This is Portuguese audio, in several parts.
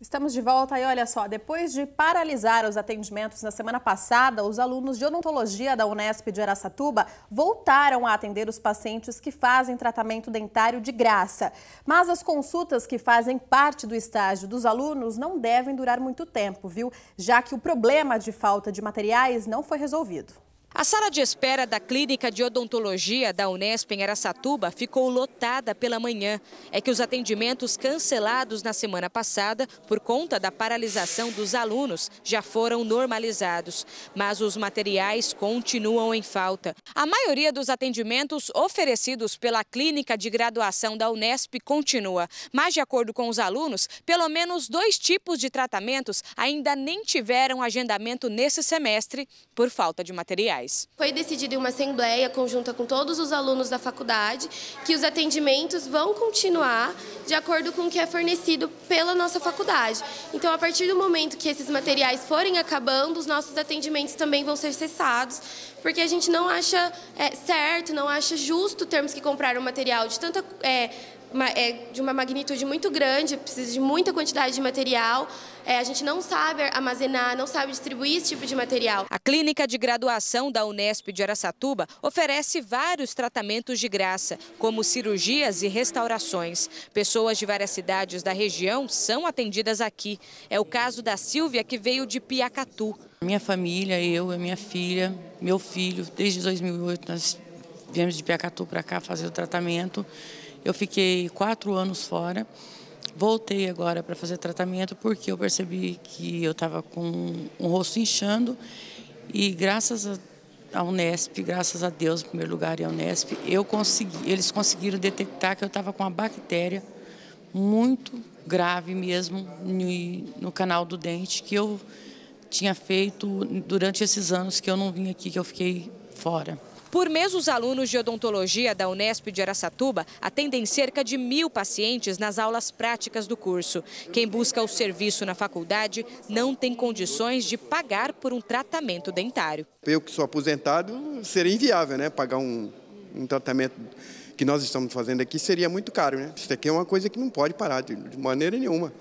Estamos de volta e olha só, depois de paralisar os atendimentos na semana passada, os alunos de odontologia da Unesp de Aracatuba voltaram a atender os pacientes que fazem tratamento dentário de graça. Mas as consultas que fazem parte do estágio dos alunos não devem durar muito tempo, viu? Já que o problema de falta de materiais não foi resolvido. A sala de espera da Clínica de Odontologia da Unesp em Aracatuba ficou lotada pela manhã. É que os atendimentos cancelados na semana passada por conta da paralisação dos alunos já foram normalizados, mas os materiais continuam em falta. A maioria dos atendimentos oferecidos pela Clínica de Graduação da Unesp continua, mas de acordo com os alunos, pelo menos dois tipos de tratamentos ainda nem tiveram agendamento nesse semestre por falta de materiais. Foi decidido em uma assembleia conjunta com todos os alunos da faculdade que os atendimentos vão continuar de acordo com o que é fornecido pela nossa faculdade. Então, a partir do momento que esses materiais forem acabando, os nossos atendimentos também vão ser cessados, porque a gente não acha é, certo, não acha justo termos que comprar um material de tanta é, é de uma magnitude muito grande, precisa de muita quantidade de material. É, a gente não sabe armazenar, não sabe distribuir esse tipo de material. A clínica de graduação da Unesp de Aracatuba oferece vários tratamentos de graça, como cirurgias e restaurações. Pessoas de várias cidades da região são atendidas aqui. É o caso da Silvia, que veio de Piacatu. Minha família, eu, minha filha, meu filho, desde 2008 nós viemos de Piacatu para cá fazer o tratamento. Eu fiquei quatro anos fora. Voltei agora para fazer tratamento porque eu percebi que eu estava com o rosto inchando e graças a a Unesp, graças a Deus, em primeiro lugar, e a Unesp, eu consegui, eles conseguiram detectar que eu estava com uma bactéria muito grave mesmo no, canal do dente, que eu tinha feito durante esses anos que eu não vim aqui, que eu fiquei fora. Por mês, os alunos de odontologia da Unesp de Aracatuba atendem cerca de mil pacientes nas aulas práticas do curso. Quem busca o serviço na faculdade não tem condições de pagar por um tratamento dentário. Eu que sou aposentado, seria inviável né? pagar um, um tratamento que nós estamos fazendo aqui seria muito caro. Né? Isso aqui é uma coisa que não pode parar de, de maneira nenhuma.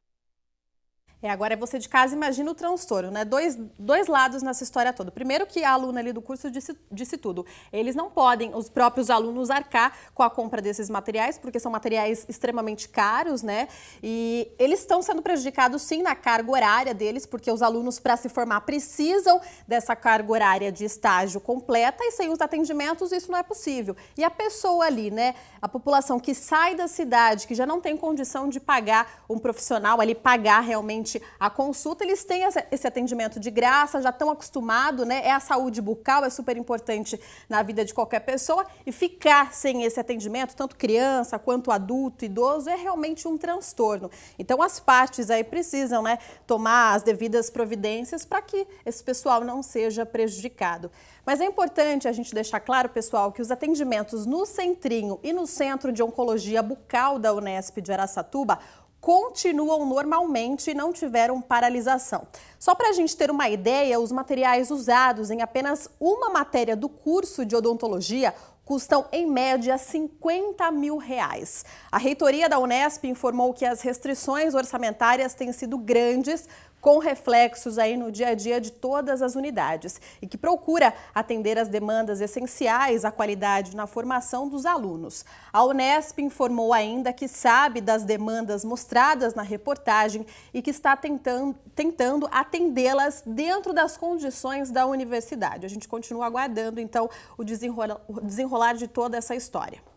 É, agora é você de casa, imagina o transtorno, né? Dois, dois lados nessa história toda. Primeiro que a aluna ali do curso disse, disse tudo. Eles não podem, os próprios alunos, arcar com a compra desses materiais, porque são materiais extremamente caros, né? E eles estão sendo prejudicados, sim, na carga horária deles, porque os alunos, para se formar, precisam dessa carga horária de estágio completa e sem os atendimentos isso não é possível. E a pessoa ali, né? A população que sai da cidade, que já não tem condição de pagar um profissional ali, pagar realmente a consulta, eles têm esse atendimento de graça, já estão acostumados, né? É a saúde bucal, é super importante na vida de qualquer pessoa. E ficar sem esse atendimento, tanto criança quanto adulto, idoso, é realmente um transtorno. Então, as partes aí precisam, né, tomar as devidas providências para que esse pessoal não seja prejudicado. Mas é importante a gente deixar claro, pessoal, que os atendimentos no centrinho e no Centro de Oncologia Bucal da Unesp de Araçatuba continuam normalmente e não tiveram paralisação. Só para a gente ter uma ideia, os materiais usados em apenas uma matéria do curso de odontologia custam em média 50 mil reais. A reitoria da Unesp informou que as restrições orçamentárias têm sido grandes com reflexos aí no dia a dia de todas as unidades e que procura atender as demandas essenciais à qualidade na formação dos alunos. A Unesp informou ainda que sabe das demandas mostradas na reportagem e que está tentando, tentando atendê-las dentro das condições da universidade. A gente continua aguardando então o desenrolar, o desenrolar de toda essa história.